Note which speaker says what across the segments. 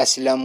Speaker 1: असलम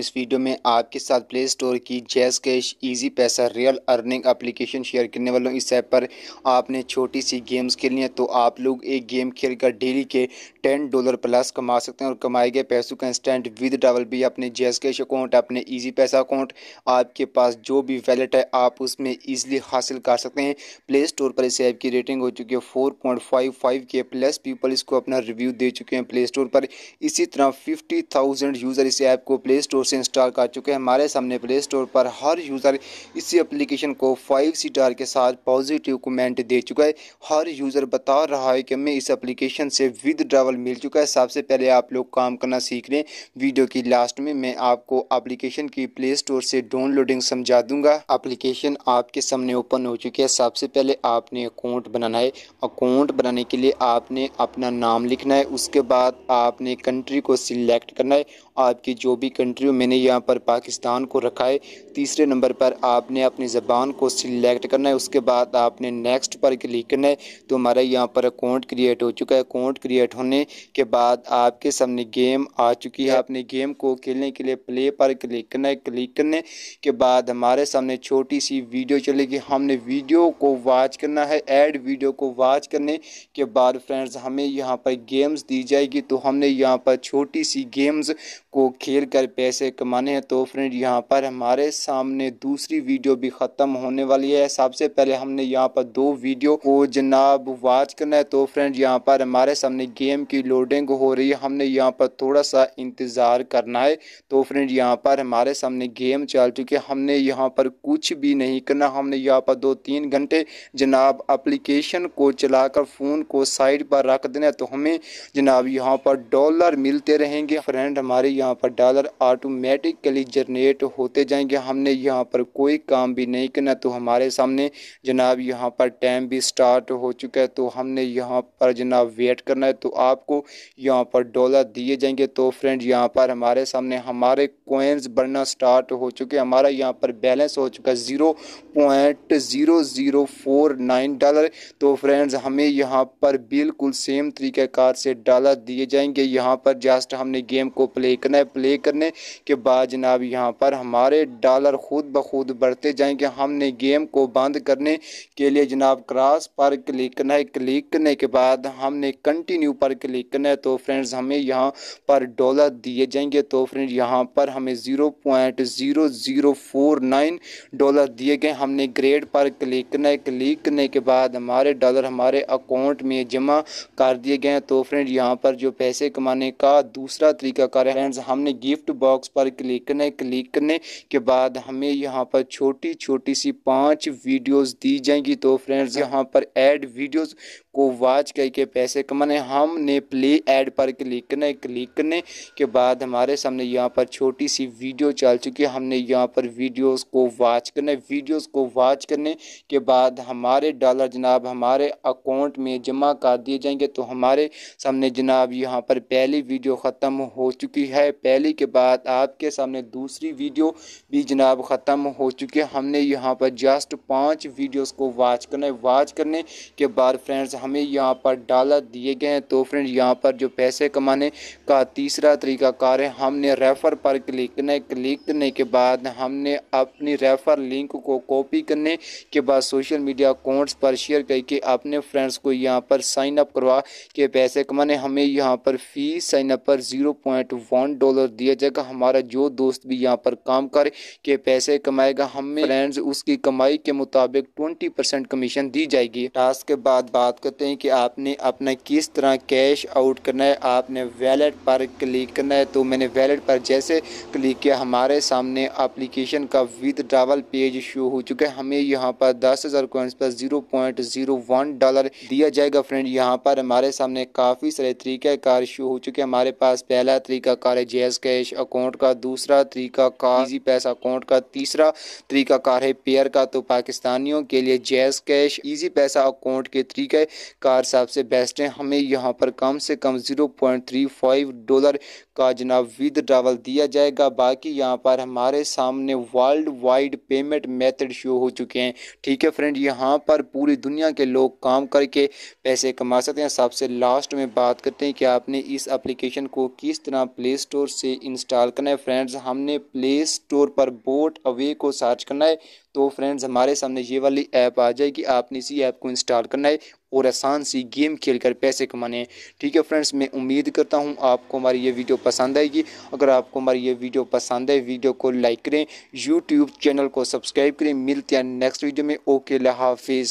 Speaker 1: इस वीडियो में आपके साथ प्ले स्टोर की JazzCash Easypaisa real earning application share करने वालों इस ऐप पर आपने छोटी सी गेम्स खेलनी है तो आप लोग एक गेम खेल कर डेली के टेन डॉलर प्लस कमा सकते हैं और कमाए गए पैसों का इंस्टेंट विद डबल भी अपने जैस कैश अकाउंट अपने ईजी पैसा अकाउंट आपके पास जो भी वैलेट है आप उसमें ईजिली हासिल कर सकते हैं प्ले स्टोर पर इस ऐप की रेटिंग हो चुकी है फोर पॉइंट फाइव फाइव के प्लस पीपल इसको अपना रिव्यू दे चुके हैं प्ले स्टोर पर इसी तरह फिफ्टी थाउजेंड यूज़र इस ऐप को प्ले स्टोर से इंस्टॉल कर चुके हैं हमारे सामने प्ले स्टोर पर हर यूज़र इसी एप्लीकेशन को फाइव स्टार के साथ पॉजिटिव कमेंट दे चुका है हर यूज़र बता रहा है कि हमें इस एप्लीकेशन से विदड्रावल मिल चुका है सबसे पहले आप लोग काम करना सीख लें वीडियो की लास्ट में मैं आपको अप्लीकेशन की प्ले स्टोर से डाउनलोडिंग समझा दूँगा अप्लीकेशन आपके सामने ओपन हो चुकी है सबसे पहले आपने अकाउंट बनाना है अकाउंट बनाने के लिए आपने अपना नाम लिखना है उसके बाद आपने कंट्री को सिलेक्ट करना है आपकी की जो भी कंट्री हो मैंने यहाँ पर पाकिस्तान को रखा है तीसरे नंबर पर आपने अपनी ज़बान को सिलेक्ट करना है उसके बाद आपने नेक्स्ट पर क्लिक करना है तो हमारा यहाँ पर अकाउंट क्रिएट हो चुका है अकाउंट क्रिएट होने के बाद आपके सामने गेम आ चुकी है आपने गेम को खेलने के लिए प्ले पर क्लिक करना है क्लिक करने के बाद हमारे सामने छोटी सी वीडियो चलेगी हमने वीडियो को वॉच करना है एड वीडियो को वॉच करने के बाद फ्रेंड्स हमें यहाँ पर गेम्स दी जाएगी तो हमने यहाँ पर छोटी सी गेम्स को खेल कर पैसे कमाने हैं तो फ्रेंड यहाँ पर हमारे सामने दूसरी वीडियो भी ख़त्म होने वाली है सबसे पहले हमने यहाँ पर दो वीडियो को जनाब वॉच करना है तो फ्रेंड यहाँ पर हमारे सामने गेम की लोडिंग हो रही है हमने यहाँ पर थोड़ा सा इंतज़ार करना है तो फ्रेंड यहाँ पर हमारे सामने गेम चल चुकी है हमने यहाँ पर कुछ भी नहीं करना हमने यहाँ पर दो तीन घंटे जनाब अप्लीकेशन को चलाकर फ़ोन को साइड पर रख देना है तो हमें जनाब यहाँ पर डॉलर मिलते रहेंगे फ्रेंड हमारे यहाँ पर पर डॉलर ऑटोमेटिकली जनरेट होते जाएंगे हमने यहाँ पर कोई काम भी नहीं करना तो हमारे सामने जनाब यहाँ पर टाइम भी स्टार्ट हो चुका है तो हमने यहाँ पर जनाब वेट करना है तो आपको यहाँ पर डॉलर दिए जाएंगे तो फ्रेंड यहाँ पर हमारे सामने हमारे कोइंस बढ़ना स्टार्ट हो चुके हैं हमारा यहाँ पर बैलेंस हो चुका है zero point zero zero four nine dollar तो फ्रेंड्स हमें यहाँ पर बिल्कुल सेम तरीक़ेकार से डॉलर दिए जाएंगे यहाँ पर जस्ट हमने गेम को प्ले करना है प्ले करने के बाद जनाब यहाँ पर हमारे डॉलर खुद ब खुद बढ़ते जाएंगे हमने गेम को बंद करने के लिए जनाब क्रॉस पर क्लिक करना है क्लिक करने के बाद हमने कंटिन्यू पर क्लिक करना है तो फ्रेंड्स हमें यहाँ पर डॉलर दिए जाएंगे तो फ्रेंड यहाँ पर हमें zero point zero zero four nine dollar दिए गए हमने ग्रेड पर क्लिक करना है क्लिक करने के बाद हमारे डॉलर हमारे अकाउंट में जमा कर दिए गए तो फ्रेंड यहाँ पर जो पैसे कमाने का दूसरा तरीका कर फ्रेंड्स हम हमने गिफ्ट बॉक्स पर क्लिक करना है क्लिक करने के बाद हमें यहाँ पर छोटी छोटी सी पाँच वीडियोस दी जाएंगी तो फ्रेंड्स हाँ। यहाँ पर ऐड वीडियोस को वॉच करके पैसे कमाने हमने प्ले ऐड पर क्लिक करना है क्लिक करने के बाद हमारे सामने यहाँ पर छोटी सी वीडियो चल चुकी है हमने यहाँ पर वीडियोस को वॉच करना है वीडियोस को वॉच करने के बाद हमारे डॉलर जनाब हमारे अकाउंट में जमा कर दिए जाएंगे तो हमारे सामने जनाब यहाँ पर पहली वीडियो ख़त्म हो चुकी है पहली के बाद आपके सामने दूसरी वीडियो भी जनाब ख़त्म हो चुकी है हमने यहाँ पर जस्ट पाँच वीडियोस को वाच करना है वाच करने के बाद फ्रेंड्स हमें यहाँ पर डाला दिए गए हैं तो फ्रेंड्स यहाँ पर जो पैसे कमाने का तीसरा तरीका कार है हमने रेफ़र पर क्लिक करना है क्लिक करने के बाद हमने अपनी रेफ़र लिंक को कॉपी करने के बाद सोशल मीडिया अकाउंट्स पर शेयर करके अपने फ्रेंड्स को यहाँ पर साइन अप करवा के पैसे कमाने हमें यहाँ पर फ़ीस साइन अप पर zero point one dollar dollar दिया जाएगा हमारा जो दोस्त भी यहाँ पर काम कर के पैसे कमाएगा हमें फ्रेंड्स उसकी कमाई के मुताबिक ट्वेंटी परसेंट कमीशन दी जाएगी टास्क के बाद बात करते हैं कि आपने अपना किस तरह कैश आउट करना है आपने वैलेट पर क्लिक करना है तो मैंने वैलेट पर जैसे क्लिक किया हमारे सामने अप्लीकेशन का विदड्रावल पेज शो हो चुका है हमें यहाँ पर दस हज़ार पर zero point zero one dollar दिया जाएगा फ्रेंड यहाँ पर हमारे सामने काफ़ी सारे तरीक़ाकार शो हो चुके हैं हमारे पास पहला कार है पेयर्स कैश अकाउंट का दूसरा तरीका कार इजी पैसा अकाउंट का तीसरा तरीका कार है पेयर का तो पाकिस्तानियों के लिए जैस कैश इजी पैसा अकाउंट के तरीके कार सबसे बेस्ट है हमें यहाँ पर कम से कम zero point three five dollar का जनाब विदड्रावल दिया जाएगा बाकी यहाँ पर हमारे सामने world wide payment method show हो चुके हैं ठीक है फ्रेंड यहाँ पर पूरी दुनिया के लोग काम करके पैसे कमा सकते हैं सबसे लास्ट में बात करते हैं कि आपने इस एप्लीकेशन को किस तरह प्ले स्टोर से इंस्टॉल करना है फ्रेंड्स हमने प्ले स्टोर पर बोट अवे को सर्च करना है तो फ्रेंड्स हमारे सामने ये वाली ऐप आ जाएगी आपने इसी ऐप को इंस्टॉल करना है और आसान सी गेम खेल कर पैसे कमाने हैं ठीक है फ्रेंड्स मैं उम्मीद करता हूँ आपको हमारी ये वीडियो पसंद आएगी अगर आपको हमारी ये वीडियो पसंद आए वीडियो को लाइक करें यूट्यूब चैनल को सब्सक्राइब करें मिलते हैं नेक्स्ट वीडियो में ओके लाफिज़